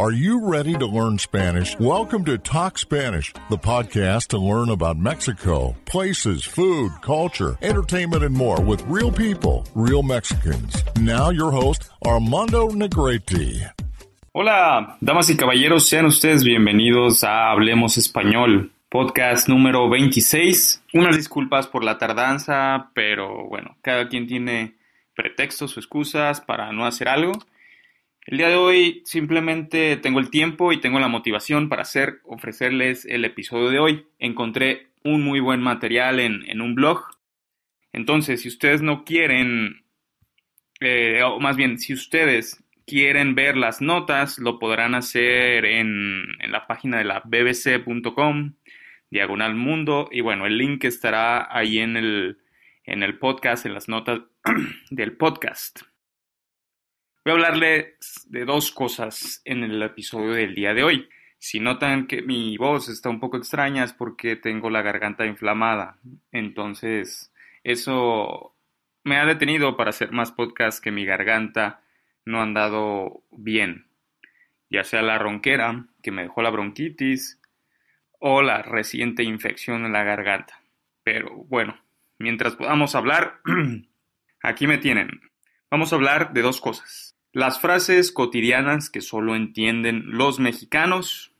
Are you ready to learn Spanish? Welcome to Talk Spanish, the podcast to learn about Mexico, places, food, culture, entertainment, and more with real people, real Mexicans. Now, your host, Armando Negrete. Hola, damas y caballeros, sean ustedes bienvenidos a Hablemos Español, podcast número 26. Unas disculpas por la tardanza, pero bueno, cada quien tiene pretextos o excusas para no hacer algo. El día de hoy simplemente tengo el tiempo y tengo la motivación para hacer, ofrecerles el episodio de hoy. Encontré un muy buen material en, un blog. Entonces, si ustedes no quieren, eh, o más bien, si ustedes quieren ver las notas, lo podrán hacer en, en la página de la bbc.com, diagonal mundo, y bueno, el link estará ahí en el, en el podcast, en las notas del podcast. Voy a hablarles de dos cosas en el episodio del día de hoy. Si notan que mi voz está un poco extraña es porque tengo la garganta inflamada. Entonces, eso me ha detenido para hacer más podcasts que mi garganta no ha andado bien. Ya sea la ronquera, que me dejó la bronquitis, o la reciente infección en la garganta. Pero bueno, mientras podamos hablar, aquí me tienen. Vamos a hablar de dos cosas. Las frases cotidianas que solo entienden los mexicanos,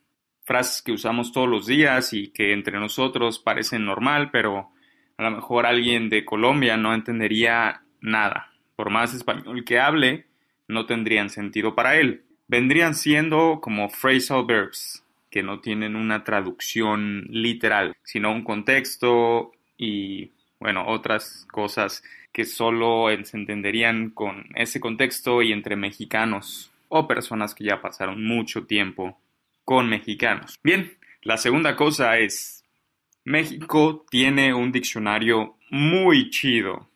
frases que usamos todos los días y que entre nosotros parecen normal, pero a lo mejor alguien de Colombia no entendería nada. Por más español que hable, no tendrían sentido para él. Vendrían siendo como phrasal verbs, que no tienen una traducción literal, sino un contexto y, bueno, otras cosas que solo se entenderían con ese contexto y entre mexicanos o personas que ya pasaron mucho tiempo con mexicanos. Bien, la segunda cosa es, México tiene un diccionario muy chido.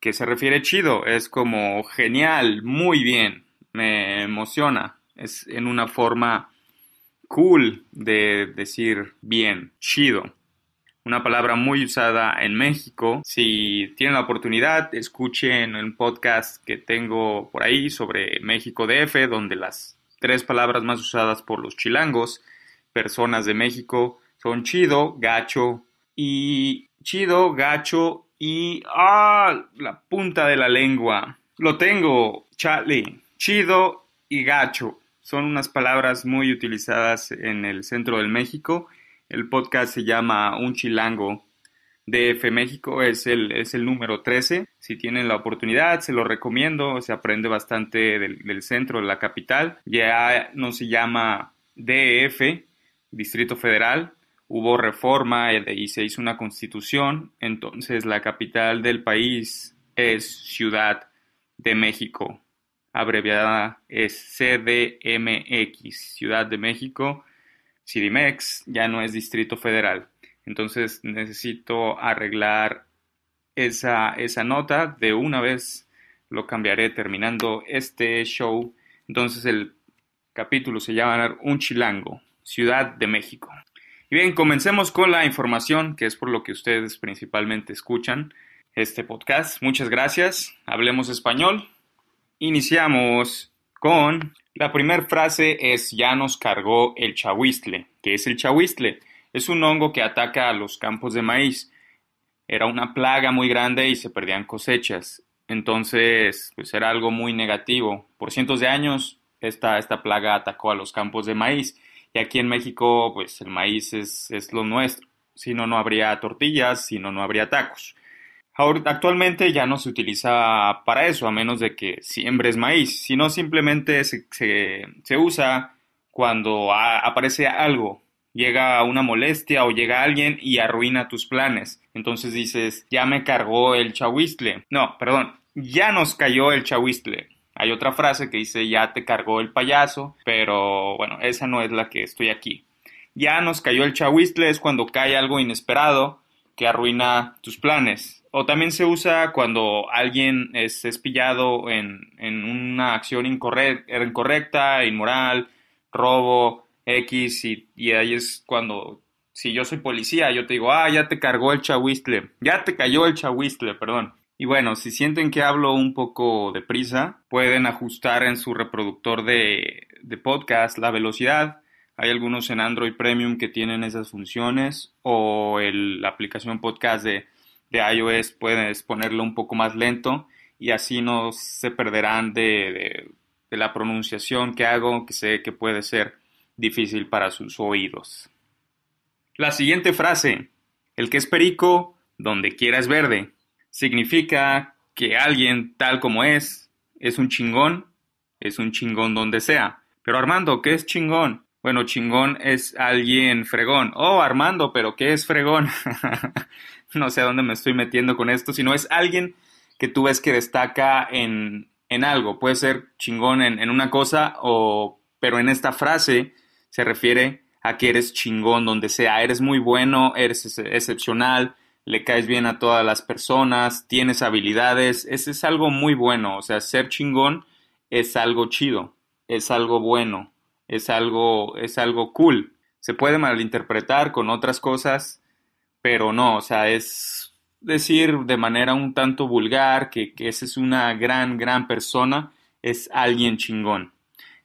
¿Qué se refiere chido? Es como genial, muy bien, me emociona. Es en una forma cool de decir bien, chido una palabra muy usada en México. Si tienen la oportunidad, escuchen el podcast que tengo por ahí sobre México DF, donde las tres palabras más usadas por los chilangos, personas de México, son chido, gacho y chido, gacho y ah, la punta de la lengua. Lo tengo, Charlie. Chido y gacho son unas palabras muy utilizadas en el centro del México el podcast se llama Un Chilango DF México, es el, es el número 13. Si tienen la oportunidad, se lo recomiendo, se aprende bastante del, del centro, de la capital. Ya no se llama DF, Distrito Federal, hubo reforma y se hizo una constitución, entonces la capital del país es Ciudad de México, abreviada es CDMX, Ciudad de México. CDMEX ya no es Distrito Federal. Entonces necesito arreglar esa, esa nota de una vez. Lo cambiaré terminando este show. Entonces el capítulo se llama Un Chilango, Ciudad de México. Y bien, comencemos con la información, que es por lo que ustedes principalmente escuchan este podcast. Muchas gracias. Hablemos español. Iniciamos con... La primera frase es ya nos cargó el chahuistle. ¿Qué es el chahuistle? Es un hongo que ataca a los campos de maíz. Era una plaga muy grande y se perdían cosechas. Entonces, pues era algo muy negativo. Por cientos de años, esta, esta plaga atacó a los campos de maíz. Y aquí en México, pues el maíz es, es lo nuestro. Si no, no habría tortillas, si no, no habría tacos. Actualmente ya no se utiliza para eso, a menos de que siembres maíz, sino simplemente se, usa cuando aparece algo, llega una molestia o llega alguien y arruina tus planes. Entonces dices, ya me cargó el chahuistle. No, perdón, ya nos cayó el chahuistle. Hay otra frase que dice, ya te cargó el payaso, pero bueno, esa no es la que estoy aquí. Ya nos cayó el chahuistle es cuando cae algo inesperado que arruina tus planes o también se usa cuando alguien es, pillado en, en, una acción incorrecta, inmoral, robo, X, y, ahí es cuando, si yo soy policía, yo te digo, ah, ya te cargó el chahuistle, ya te cayó el chahuistle, perdón. Y bueno, si sienten que hablo un poco deprisa, pueden ajustar en su reproductor de, podcast la velocidad hay algunos en Android Premium que tienen esas funciones o el, la aplicación podcast de de iOS puedes ponerlo un poco más lento y así no se perderán de, la pronunciación que hago, que sé que puede ser difícil para sus oídos. La siguiente frase, el que es perico, donde quiera es verde, significa que alguien tal como es, es un chingón, es un chingón donde sea. Pero Armando, ¿qué es chingón? bueno, chingón es alguien fregón. Oh, Armando, pero ¿qué es fregón? no sé a dónde me estoy metiendo con esto, no es alguien que tú ves que destaca en, en algo. Puede ser chingón en, en, una cosa, o, pero en esta frase se refiere a que eres chingón donde sea. Eres muy bueno, eres excepcional, le caes bien a todas las personas, tienes habilidades. Ese es algo muy bueno. O sea, ser chingón es algo chido, es algo bueno es algo, es algo cool. Se puede malinterpretar con otras cosas, pero no, o sea, es decir de manera un tanto vulgar que, que es una gran, gran persona, es alguien chingón.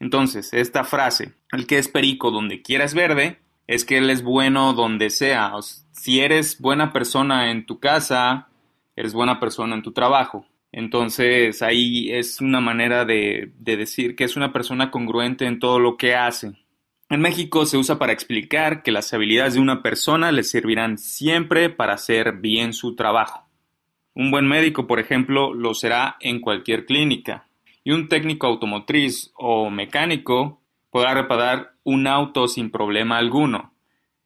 Entonces, esta frase, el que es perico donde quieras verde, es que él es bueno donde sea. sea. si eres buena persona en tu casa, eres buena persona en tu trabajo. Entonces ahí es una manera de, decir que es una persona congruente en todo lo que hace. En México se usa para explicar que las habilidades de una persona le servirán siempre para hacer bien su trabajo. Un buen médico, por ejemplo, lo será en cualquier clínica. Y un técnico automotriz o mecánico podrá reparar un auto sin problema alguno.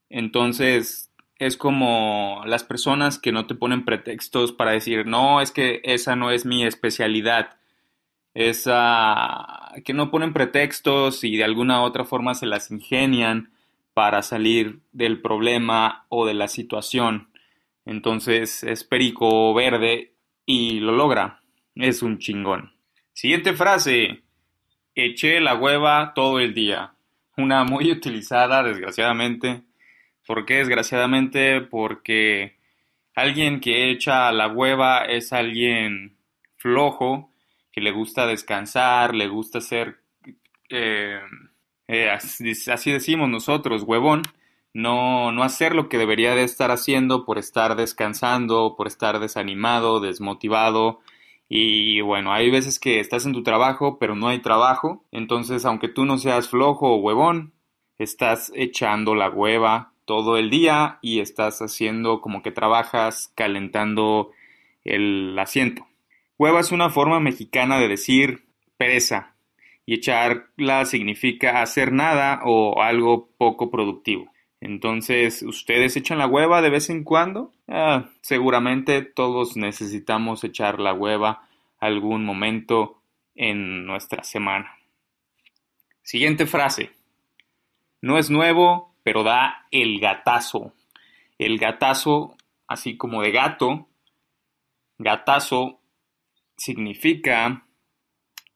Entonces, es como las personas que no te ponen pretextos para decir, no, es que esa no es mi especialidad. Esa que no ponen pretextos y de alguna u otra forma se las ingenian para salir del problema o de la situación. Entonces es perico verde y lo logra. Es un chingón. Siguiente frase. Eché la hueva todo el día. Una muy utilizada, desgraciadamente, ¿Por qué? Desgraciadamente, porque alguien que echa la hueva es alguien flojo, que le gusta descansar, le gusta ser, eh, eh, así, decimos nosotros, huevón, no, no hacer lo que debería de estar haciendo por estar descansando, por estar desanimado, desmotivado, y bueno, hay veces que estás en tu trabajo, pero no hay trabajo. Entonces, aunque tú no seas flojo o huevón, estás echando la hueva todo el día y estás haciendo como que trabajas calentando el asiento. Hueva es una forma mexicana de decir pereza y echarla significa hacer nada o algo poco productivo. Entonces, ¿ustedes echan la hueva de vez en cuando? Ah, seguramente todos necesitamos echar la hueva algún momento en nuestra semana. Siguiente frase. No es nuevo, pero da el gatazo. El gatazo, así como de gato, gatazo significa,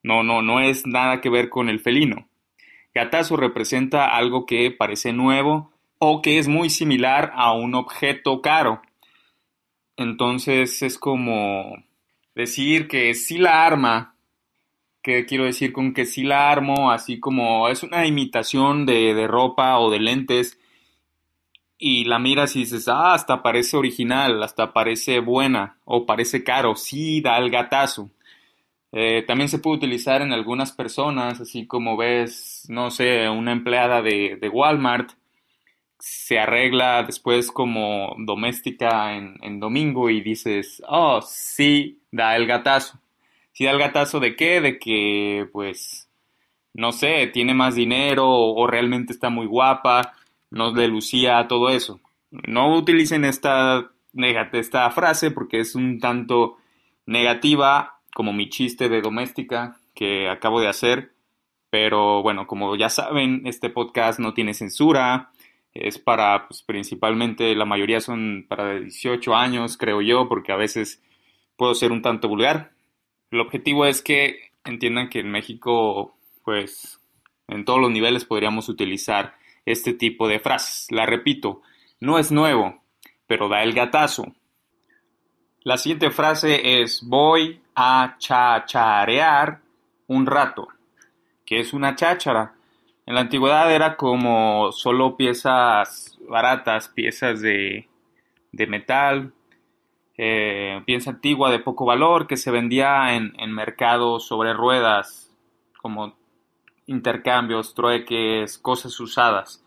no, no, no es nada que ver con el felino. Gatazo representa algo que parece nuevo o que es muy similar a un objeto caro. Entonces es como decir que si la arma, que quiero decir con que si la armo, así como es una imitación de, de ropa o de lentes y la miras y dices, ah, hasta parece original, hasta parece buena o parece caro, sí da el gatazo. Eh, también se puede utilizar en algunas personas, así como ves, no sé, una empleada de, de Walmart se arregla después como doméstica en, en domingo y dices, oh, sí, da el gatazo si da el gatazo de qué, de que pues, no sé, tiene más dinero o, realmente está muy guapa, no le lucía todo eso. No utilicen esta, esta frase porque es un tanto negativa como mi chiste de doméstica que acabo de hacer. Pero bueno, como ya saben, este podcast no tiene censura. Es para, pues, principalmente, la mayoría son para 18 años, creo yo, porque a veces puedo ser un tanto vulgar el objetivo es que entiendan que en México, pues, en todos los niveles podríamos utilizar este tipo de frases. La repito, no es nuevo, pero da el gatazo. La siguiente frase es voy a chacharear un rato, que es una cháchara. En la antigüedad era como solo piezas baratas, piezas de, de metal, eh, piensa pieza antigua de poco valor que se vendía en, en mercados sobre ruedas, como intercambios, trueques, cosas usadas.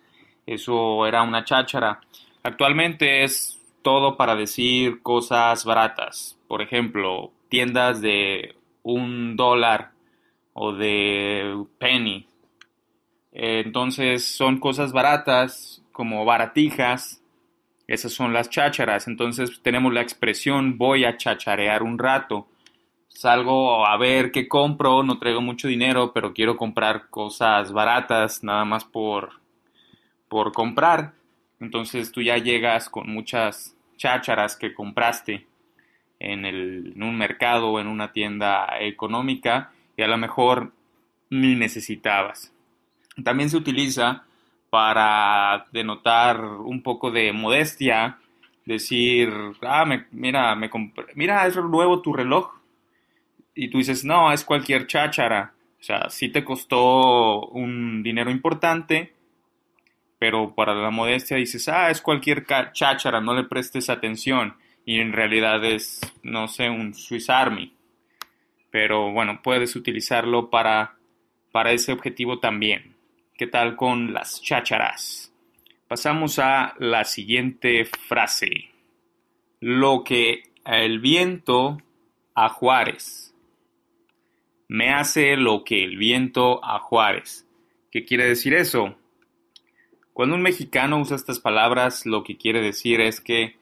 Eso era una cháchara. Actualmente es todo para decir cosas baratas. Por ejemplo, tiendas de un dólar o de penny. Eh, entonces son cosas baratas como baratijas esas son las chácharas. Entonces tenemos la expresión voy a chacharear un rato. Salgo a ver qué compro, no traigo mucho dinero, pero quiero comprar cosas baratas, nada más por, por comprar. Entonces tú ya llegas con muchas chácharas que compraste en, en un mercado o en una tienda económica y a lo mejor ni necesitabas. También se utiliza para denotar un poco de modestia, decir, ah, mira, me mira, es nuevo tu reloj. Y tú dices, no, es cualquier cháchara. O sea, sí te costó un dinero importante, pero para la modestia dices, ah, es cualquier cháchara, no le prestes atención. Y en realidad es, no sé, un Swiss Army. Pero bueno, puedes utilizarlo para, para ese objetivo también. ¿Qué tal con las chácharas? Pasamos a la siguiente frase. Lo que el viento a Juárez. Me hace lo que el viento a Juárez. ¿Qué quiere decir eso? Cuando un mexicano usa estas palabras, lo que quiere decir es que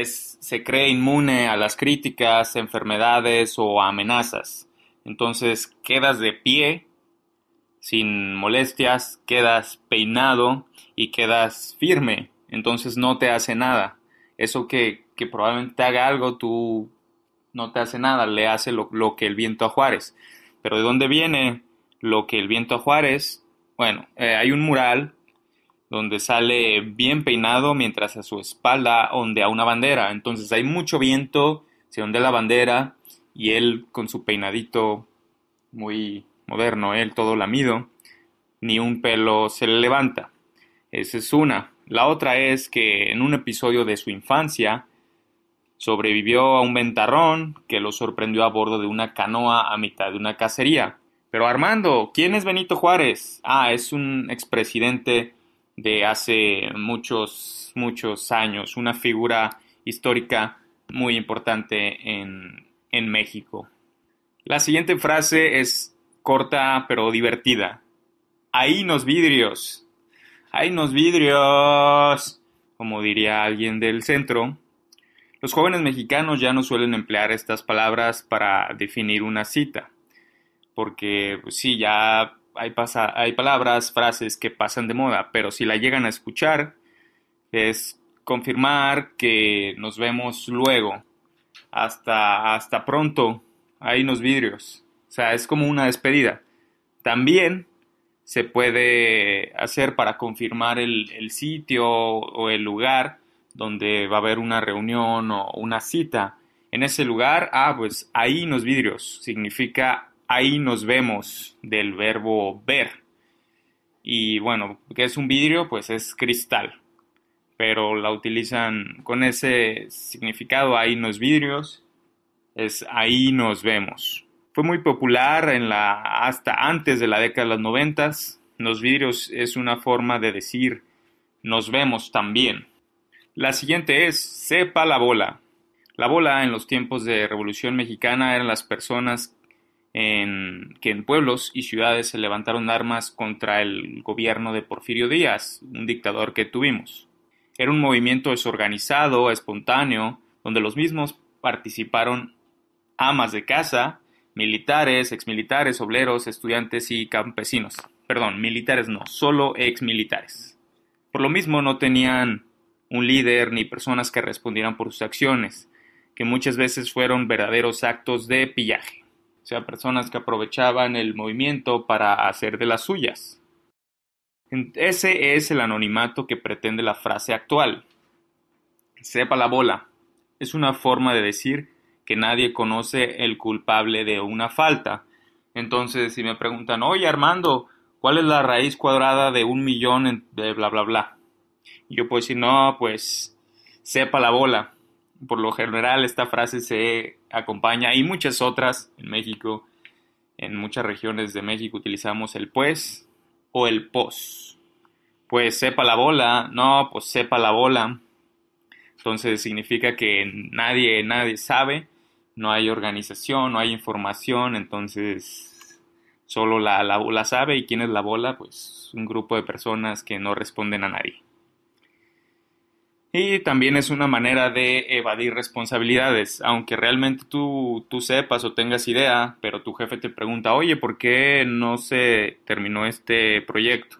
se cree inmune a las críticas, enfermedades o amenazas. Entonces quedas de pie sin molestias, quedas peinado y quedas firme, entonces no te hace nada. Eso que, que probablemente te haga algo, tú no te hace nada, le hace lo, que el viento a Juárez. Pero ¿de dónde viene lo que el viento a Juárez? Bueno, eh, hay un mural donde sale bien peinado mientras a su espalda ondea una bandera. Entonces hay mucho viento, se ondea la bandera y él con su peinadito muy moderno, él todo lamido, ni un pelo se le levanta. Esa es una. La otra es que en un episodio de su infancia sobrevivió a un ventarrón que lo sorprendió a bordo de una canoa a mitad de una cacería. Pero Armando, ¿quién es Benito Juárez? Ah, es un expresidente de hace muchos, muchos años, una figura histórica muy importante en, en México. La siguiente frase es corta pero divertida. Ahí nos vidrios. Ahí nos vidrios. Como diría alguien del centro. Los jóvenes mexicanos ya no suelen emplear estas palabras para definir una cita. Porque pues sí, ya hay, pasa, hay palabras, frases que pasan de moda, pero si la llegan a escuchar, es confirmar que nos vemos luego. Hasta, hasta pronto. Ahí nos vidrios. O sea, es como una despedida. También se puede hacer para confirmar el, sitio o el lugar donde va a haber una reunión o una cita. En ese lugar, ah, pues ahí nos vidrios, significa ahí nos vemos del verbo ver. Y bueno, ¿qué es un vidrio? Pues es cristal, pero la utilizan con ese significado, ahí nos vidrios, es ahí nos vemos. Fue muy popular en la, hasta antes de la década de los noventas. Los vidrios es una forma de decir nos vemos también. La siguiente es sepa la bola. La bola en los tiempos de Revolución Mexicana eran las personas en, que en pueblos y ciudades se levantaron armas contra el gobierno de Porfirio Díaz, un dictador que tuvimos. Era un movimiento desorganizado, espontáneo, donde los mismos participaron amas de casa, militares, exmilitares, obreros, estudiantes y campesinos. Perdón, militares no, solo exmilitares. Por lo mismo no tenían un líder ni personas que respondieran por sus acciones, que muchas veces fueron verdaderos actos de pillaje, o sea, personas que aprovechaban el movimiento para hacer de las suyas. Ese es el anonimato que pretende la frase actual. Sepa la bola. Es una forma de decir que nadie conoce el culpable de una falta. Entonces, si me preguntan, oye Armando, ¿cuál es la raíz cuadrada de un millón de bla bla bla? Yo puedo decir, no, pues sepa la bola. Por lo general esta frase se acompaña y muchas otras en México, en muchas regiones de México utilizamos el pues o el pos. Pues sepa la bola, no, pues sepa la bola. Entonces significa que nadie, nadie sabe no hay organización, no hay información, entonces solo la, bola sabe y quién es la bola, pues un grupo de personas que no responden a nadie. Y también es una manera de evadir responsabilidades, aunque realmente tú, sepas o tengas idea, pero tu jefe te pregunta, oye, ¿por qué no se terminó este proyecto?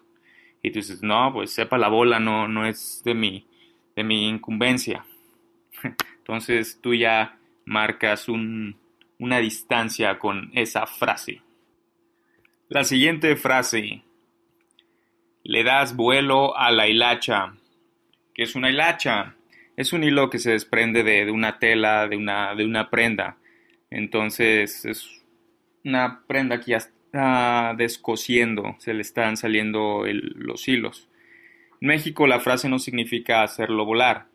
Y tú dices, no, pues sepa la bola, no, no es de mi, de mi incumbencia. Entonces tú ya marcas una distancia con esa frase. La siguiente frase, le das vuelo a la hilacha. ¿Qué es una hilacha? Es un hilo que se desprende de, una tela, de una, prenda. Entonces es una prenda que ya está descosiendo, se le están saliendo los hilos. En México la frase no significa hacerlo volar,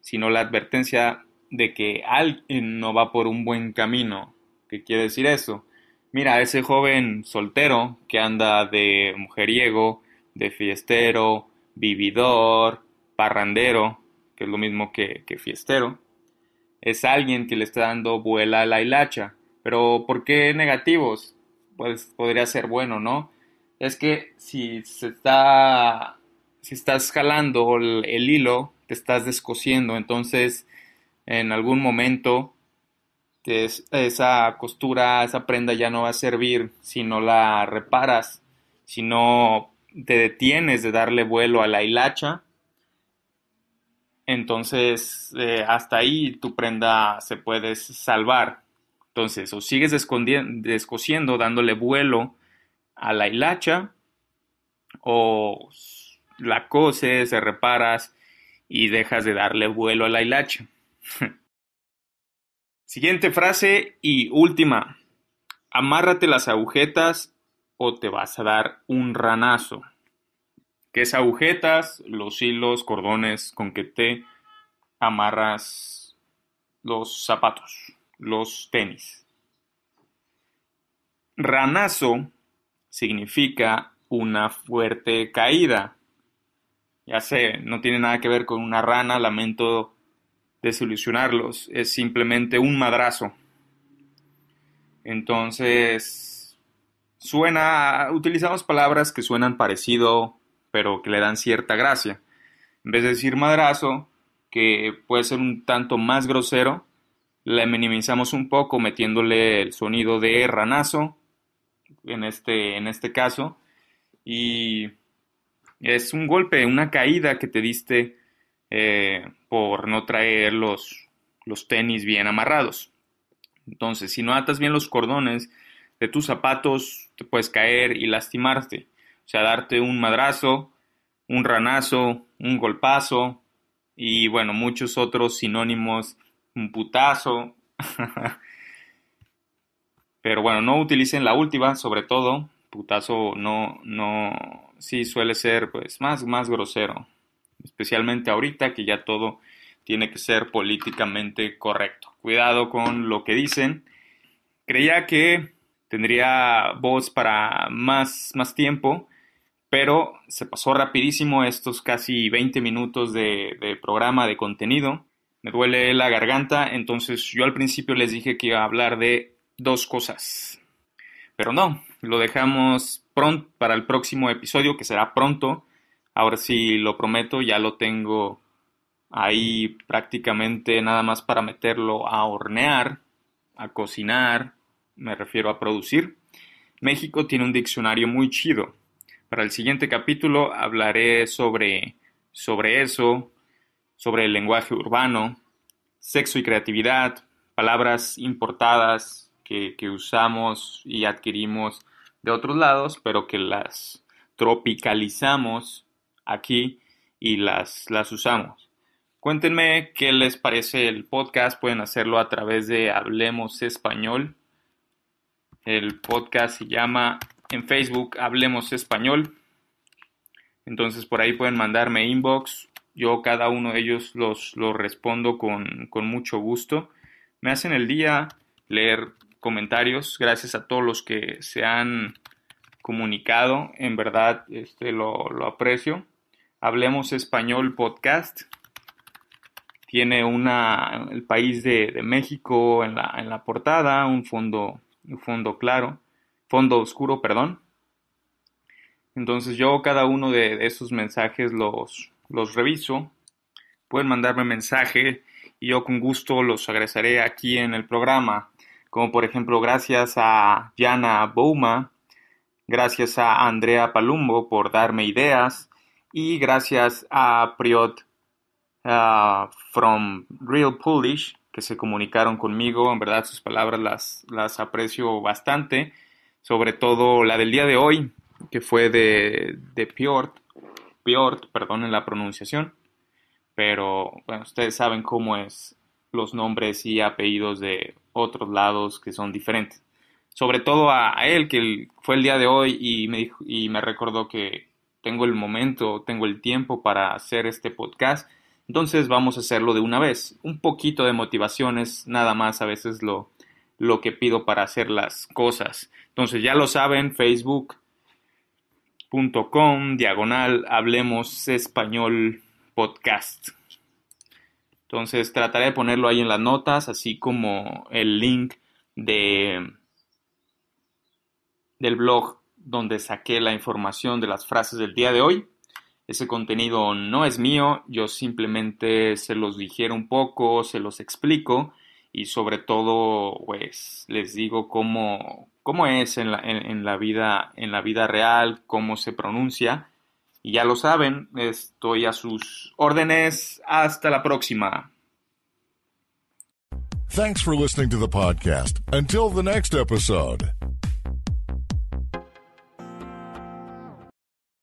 sino la advertencia de que alguien no va por un buen camino. ¿Qué quiere decir eso? Mira, ese joven soltero que anda de mujeriego, de fiestero, vividor, parrandero, que es lo mismo que, fiestero, es alguien que le está dando vuela a la hilacha. Pero ¿por qué negativos? Pues podría ser bueno, ¿no? Es que si se está si estás jalando el, el hilo, te estás descosiendo, entonces en algún momento esa costura, esa prenda ya no va a servir si no la reparas, si no te detienes de darle vuelo a la hilacha, entonces eh, hasta ahí tu prenda se puede salvar. Entonces, o sigues descosiendo, dándole vuelo a la hilacha, o la coses, se reparas y dejas de darle vuelo a la hilacha. Siguiente frase y última. Amárrate las agujetas o te vas a dar un ranazo. ¿Qué es agujetas? Los hilos, cordones con que te amarras los zapatos, los tenis. Ranazo significa una fuerte caída. Ya sé, no tiene nada que ver con una rana, lamento desilusionarlos, es simplemente un madrazo. Entonces, suena, utilizamos palabras que suenan parecido, pero que le dan cierta gracia. En vez de decir madrazo, que puede ser un tanto más grosero, le minimizamos un poco metiéndole el sonido de ranazo, en este, en este caso, y es un golpe, una caída que te diste eh, por no traer los, los tenis bien amarrados. Entonces, si no atas bien los cordones de tus zapatos, te puedes caer y lastimarte. O sea, darte un madrazo, un ranazo, un golpazo y bueno, muchos otros sinónimos, un putazo. Pero bueno, no utilicen la última, sobre todo. Putazo no, no, sí suele ser pues más, más grosero especialmente ahorita que ya todo tiene que ser políticamente correcto. Cuidado con lo que dicen. Creía que tendría voz para más, más tiempo, pero se pasó rapidísimo estos casi 20 minutos de, de programa de contenido. Me duele la garganta, entonces yo al principio les dije que iba a hablar de dos cosas. Pero no, lo dejamos pronto para el próximo episodio, que será pronto ahora sí lo prometo, ya lo tengo ahí prácticamente nada más para meterlo a hornear, a cocinar, me refiero a producir. México tiene un diccionario muy chido. Para el siguiente capítulo hablaré sobre, sobre eso, sobre el lenguaje urbano, sexo y creatividad, palabras importadas que, que usamos y adquirimos de otros lados, pero que las tropicalizamos aquí y las, las usamos. Cuéntenme qué les parece el podcast. Pueden hacerlo a través de Hablemos Español. El podcast se llama en Facebook Hablemos Español. Entonces por ahí pueden mandarme inbox. Yo cada uno de ellos los, respondo con, mucho gusto. Me hacen el día leer comentarios. Gracias a todos los que se han comunicado. En verdad este, lo aprecio. Hablemos Español Podcast. Tiene una, el país de, México en la, portada, un fondo, un fondo claro, fondo oscuro, perdón. Entonces yo cada uno de, esos mensajes los, los reviso. Pueden mandarme mensaje y yo con gusto los agresaré aquí en el programa. Como por ejemplo, gracias a Jana Bouma, gracias a Andrea Palumbo por darme ideas, y gracias a Priot uh, from Real Polish que se comunicaron conmigo. En verdad sus palabras las, las aprecio bastante, sobre todo la del día de hoy, que fue de, de Piotr. perdonen la pronunciación, pero bueno, ustedes saben cómo es los nombres y apellidos de otros lados que son diferentes. Sobre todo a, él, que fue el día de hoy y me, dijo, y me recordó que tengo el momento, tengo el tiempo para hacer este podcast, entonces vamos a hacerlo de una vez. Un poquito de motivación nada más a veces lo, lo que pido para hacer las cosas. Entonces ya lo saben, facebook.com diagonal hablemos español podcast. Entonces trataré de ponerlo ahí en las notas, así como el link de del blog donde saqué la información de las frases del día de hoy. Ese contenido no es mío, yo simplemente se los dijeron un poco, se los explico y sobre todo pues les digo cómo, cómo es en la, vida, en la vida real, cómo se pronuncia. Y ya lo saben, estoy a sus órdenes. Hasta la próxima. Thanks for listening to the podcast. Until the next episode.